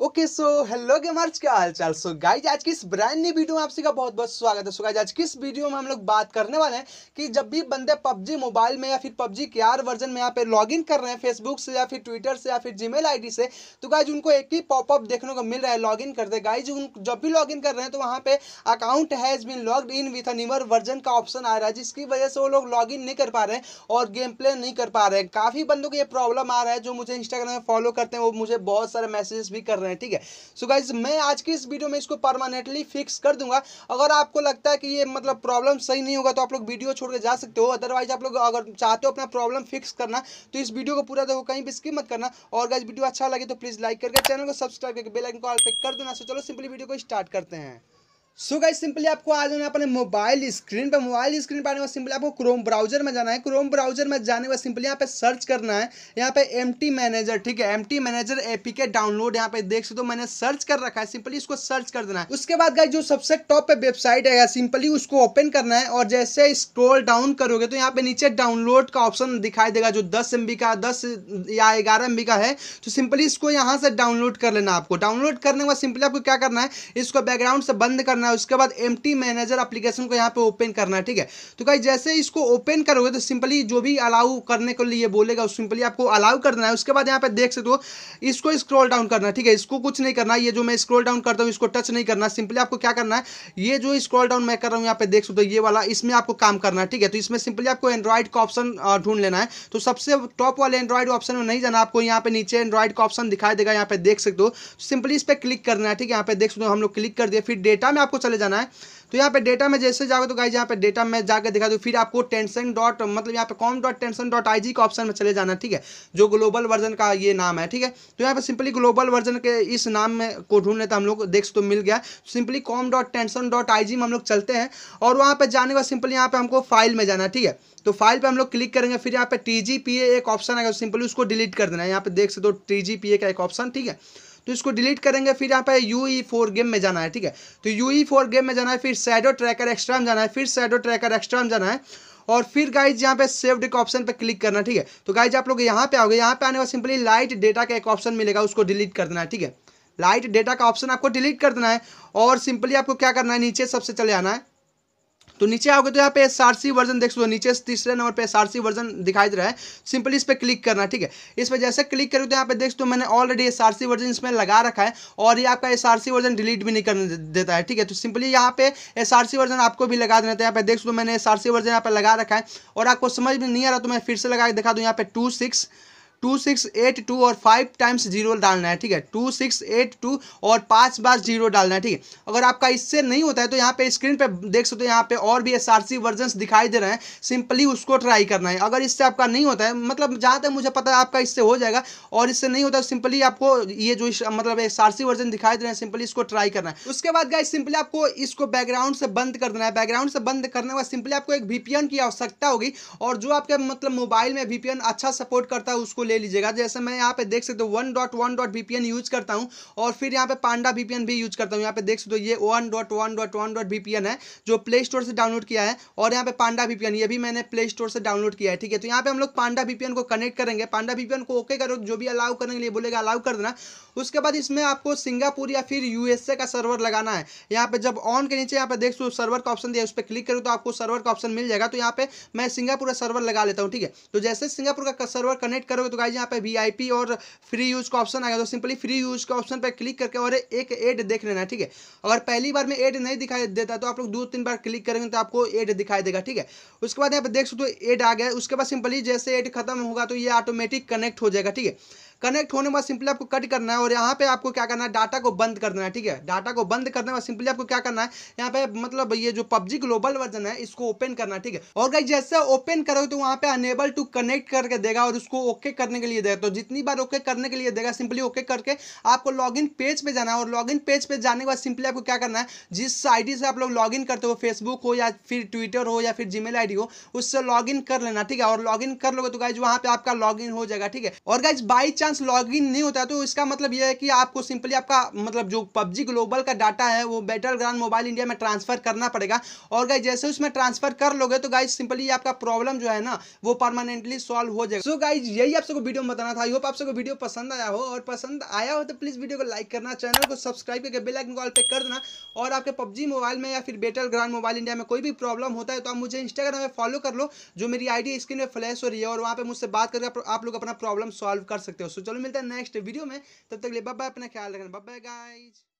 okay so hello मर्च क्या हाल चाल सो गाइज आज की इस ब्रांड नई वीडियो में आप सभी का बहुत बहुत स्वागत है सो गाइज आज की इस वीडियो में हम लोग बात करने वाले हैं कि जब भी बंदे पबजी मोबाइल में या फिर पबजी के आर वर्जन में यहाँ पे इन कर रहे हैं फेसबुक से या फिर ट्विटर से या फिर जी मेल से तो गाइज उनको एक ही पॉपअप देखने को मिल रहा है इन करते गाइज उन जब भी इन कर रहे हैं तो वहाँ पे account has been log in with another version का ऑप्शन आ रहा है जिसकी वजह से वो लोग लॉग नहीं कर पा रहे हैं और गेम प्ले नहीं कर पा रहे हैं काफ़ी बंदों को ये प्रॉब्लम आ रहा है जो मुझे इंस्टाग्राम में फॉलो करते हैं वो मुझे बहुत सारे मैसेजेस भी कर रहे हैं ठीक है सो गाइज मैं आज की इस वीडियो में इसको परमानेंटली फिक्स कर दूंगा अगर आपको लगता है कि ये मतलब प्रॉब्लम सही नहीं होगा तो आप लोग वीडियो छोड़ के जा सकते हो अदरवाइज आप लोग अगर चाहते हो अपना प्रॉब्लम फिक्स करना तो इस वीडियो को पूरा देखो कहीं भी स्किप मत करना और गाइज वीडियो अच्छा लगे तो प्लीज़ लाइक करके चैनल को सब्सक्राइब करके बेलाइकन को ऑल पे कर देना सो चलो सिंपली वीडियो को स्टार्ट करते हैं सो गाइस सिंपली आपको आ जाना है अपने मोबाइल स्क्रीन पर मोबाइल स्क्रीन पर आने वाला सिंपली आपको क्रोम ब्राउजर में जाना है क्रोम ब्राउजर में जाने वाला सिंपली यहाँ पे सर्च करना है यहाँ पे एम मैनेजर ठीक है M manager APK download यहाँ पे देख सकते हो मैंने सर्च कर रखा है सिंपली इसको सर्च कर देना है उसके बाद गाइस जो सबसे टॉप पे वेबसाइट है सिंपली उसको ओपन करना है और जैसे स्क्रोल डाउन करोगे तो यहाँ पे नीचे डाउनलोड का ऑप्शन दिखाई देगा जो दस एम का दस या ग्यारह एम का है तो सिंपली इसको यहाँ से डाउनलोड कर लेना आपको डाउनलोड करने के बाद सिंपली आपको क्या करना है इसको बैकग्राउंड से बंद करना करना है उसके बाद एम मैनेजर अप्लीकेशन को यहाँ पे ओपन करना है ठीक है तो कहीं जैसे इसको ओपन करोगे तो सिंपली जो भी अलाउ करने के लिए बोलेगा उस सिंपली आपको अलाउ करना है उसके बाद यहाँ पे देख सकते हो इसको स्क्रॉल डाउन करना है ठीक है इसको कुछ नहीं करना ये जो मैं स्क्रॉल डाउन करता हूँ इसको टच नहीं करना सिंपली आपको क्या करना है ये जो स्क्रॉल डाउन मैं कर रहा हूँ यहाँ पे देख सकते हो ये वाला इसमें आपको काम करना है ठीक है तो इसमें सिंपली आपको एंड्रॉइड का ऑप्शन ढूंढ लेना है तो सबसे टॉप वाले एंड्रॉइड ऑप्शन में नहीं जाना आपको यहाँ पे नीचे एंड्रॉइड का ऑप्शन दिखाई देगा यहाँ पे देख सकते हो सिंपली इस पर क्लिक करना है ठीक है यहाँ पे देख सकते हो हम लोग क्लिक कर दिया फिर डेटा में आप आपको चले जाना है तो यहाँ पे डेटा में जैसे जाओगे तो गाइज यहाँ पे डेटा में जाकर दिखा दो फिर आपको टेंशन डॉट मतलब यहाँ पे com dot Tencent dot I G का ऑप्शन में चले जाना ठीक है जो ग्लोबल वर्जन का ये नाम है ठीक है तो यहाँ पे सिंपली ग्लोबल वर्जन के इस नाम में को ढूंढने तो हम लोग देख तो मिल गया simply com dot Tencent dot I G में हम लोग चलते हैं और वहाँ पर जाने के बाद सिंपली यहाँ पर हमको फाइल में जाना ठीक है तो फाइल पे हम लोग क्लिक करेंगे फिर यहाँ पे टी जी पी ए एक ऑप्शन आएगा सिंपली तो उसको डिलीट कर देना है यहाँ पे देख सकते हो टी जी पी ए का एक ऑप्शन ठीक है तो इसको डिलीट करेंगे फिर यहाँ पे यू ई फोर गेम में जाना है ठीक है तो यू ई फोर गेम में जाना है फिर सैडो ट्रैकर एक्स्ट्रा में जाना है फिर सैडो ट्रैकर एक्स्ट्रा में जाना है और फिर गाइज यहाँ पे सेव्ड एक ऑप्शन पे क्लिक करना ठीक है तो गाइज आप लोग यहाँ पे आओगे यहाँ पे आने वाला सिंपली लाइट डेटा का एक ऑप्शन मिलेगा उसको डिलीट कर देना है ठीक है लाइट डेटा का ऑप्शन आपको डिलीट कर देना है और सिंपली आपको क्या करना है नीचे सबसे चले आना है तो नीचे आओगे तो यहाँ पे एस वर्जन देख सकते हो नीचे तीसरे नंबर पे एस वर्जन दिखाई दे रहा है सिंपली इस पर क्लिक करना ठीक है इस पर जैसे क्लिक करोगे तो यहाँ पे देख सकते हो मैंने ऑलरेडी एस वर्जन इसमें लगा रखा है और ये आपका एस वर्जन डिलीट भी नहीं कर देता है ठीक है तो सिंपली यहाँ पे एस वर्जन आपको भी लगा देना था तो यहाँ पे देख सकते हो मैंने एस वर्जन यहाँ पे लगा रखा है और आपको समझ में नहीं आ रहा तो मैं फिर से लगा के दिखा दूँ यहाँ पे two six two six eight two और फाइव टाइम्स जीरो डालना है ठीक है टू सिक्स एट टू और पाँच बार जीरो डालना है ठीक है अगर आपका इससे नहीं होता है तो यहाँ पे स्क्रीन पे देख सकते हो यहाँ पे और भी एस आर सी वर्जन दिखाई दे रहे हैं सिंपली उसको ट्राई करना है अगर इससे आपका नहीं होता है मतलब जहाँ तक मुझे पता है आपका इससे हो जाएगा और इससे नहीं होता सिंपली आपको ये जो मतलब एस आर सी वर्जन दिखाई दे रहे हैं सिंपली इसको ट्राई करना है उसके बाद गाइस सिंपली आपको इसको बैकग्राउंड से बंद कर देना है बैकग्राउंड से बंद करने के बाद सिंपली आपको एक वीपीएन की आवश्यकता होगी और जो आपके मतलब मोबाइल में वीपीएन अच्छा सपोर्ट करता है उसको ले लीजिएगा तो जैसे मैं यहाँ पे देख सकते हो one dot one dot VPN use करता हूँ और फिर यहाँ पे पांडा वीपीएन भी यूज करता हूँ यहाँ पे देख सकते हो ये one dot one dot one dot VPN है जो प्ले स्टोर से डाउनलोड किया है और यहाँ पे पांडा वीपीएन ये भी मैंने प्ले स्टोर से डाउनलोड किया है ठीक है तो यहाँ पे हम लोग पांडा वीपीएन को कनेक्ट करेंगे पांडा वीपीएन को ओके करो जो भी अलाउ करने के लिए बोलेगा अलाउ कर देना उसके बाद इसमें आपको सिंगापुर या फिर यूएसए का सर्वर लगाना है यहाँ पे जब ऑन के नीचे यहाँ पे देख सो सर्वर का ऑप्शन दिया उस पर क्लिक करो तो आपको सर्वर का ऑप्शन मिल जाएगा तो यहाँ पे मैं सिंगापुर का सर्वर लगा लेता हूँ ठीक है तो जैसे सिंगापुर का सर्वर कनेक्ट करोगे तो गाइज यहाँ पे वी और फ्री यूज का ऑप्शन आएगा तो सिंपली फ्री यूज का ऑप्शन पर क्लिक करके और एक एड देख लेना ठीक है अगर पहली बार में एड नहीं दिखाई देता तो आप लोग दो तीन बार क्लिक करेंगे तो आपको एड दिखाई देगा ठीक है उसके बाद यहाँ पे देख सकते हो एड आ गया उसके बाद सिंपली जैसे एड खत्म होगा तो ये ऑटोमेटिक कनेक्ट हो जाएगा ठीक है कनेक्ट होने के बाद सिंपली आपको कट करना है और यहाँ पे आपको क्या करना है डाटा को बंद कर देना है ठीक है डाटा को बंद करने के बाद सिंपली आपको क्या करना है यहाँ पे मतलब ये जो पबजी ग्लोबल वर्जन है इसको ओपन करना है ठीक है और गाइज जैसे ओपन करोगे तो वहाँ पे अनेबल टू कनेक्ट करके देगा और उसको ओके करने के लिए देगा तो जितनी बार ओके करने के लिए देगा सिंपली ओके करके आपको लॉग पेज पर जाना है और लॉग पेज पर जाने के बाद सिंपली आपको क्या करना है जिस आई से आप लोग लॉग करते हो फेसबुक हो या फिर ट्विटर हो या फिर जीमेल आई हो उससे लॉग कर लेना ठीक है और लॉग कर लोगे तो गाइज वहाँ पे आपका लॉग हो जाएगा ठीक है और guys by chance once log in नहीं होता है तो इसका मतलब यह है कि आपको सिंपली आपका मतलब जो पबजी ग्लोबल का डाटा है वो बैटल ग्राउंड मोबाइल इंडिया में ट्रांसफर करना पड़ेगा और गाइज जैसे उसमें ट्रांसफर कर लोगे तो गाइज सिंपली आपका प्रॉब्लम जो है ना वो परमानेंटली सॉल्व हो जाएगा सो so गाइज यही आप सबको वीडियो में बताना था आई होप आप सबको वीडियो पसंद आया हो और पसंद आया हो तो प्लीज़ वीडियो को लाइक करना चैनल को सब्सक्राइब करके बेल आइकन कॉल पे कर देना और आपके पबजी मोबाइल में या फिर बेटल ग्राउंड मोबाइल इंडिया में कोई भी प्रॉब्लम होता है तो आप मुझे इंस्टाग्राम में फॉलो कर लो जो मेरी आईडी स्क्रीन में फ्लैश हो रही है और वहाँ पर मुझसे बात करके आप लोग अपना प्रॉब्लम सॉल्व कर सकते हो तो चलो मिलता है नेक्स्ट वीडियो में तब तक लिए बाय अपना ख्याल रखना बाय गाइज